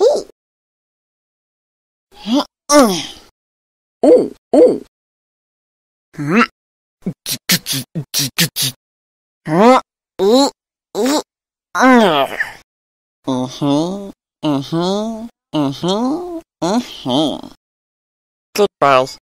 heat. Ooh, ooh. Uh-huh, uh-huh, uh-huh, uh-huh. Goodbye.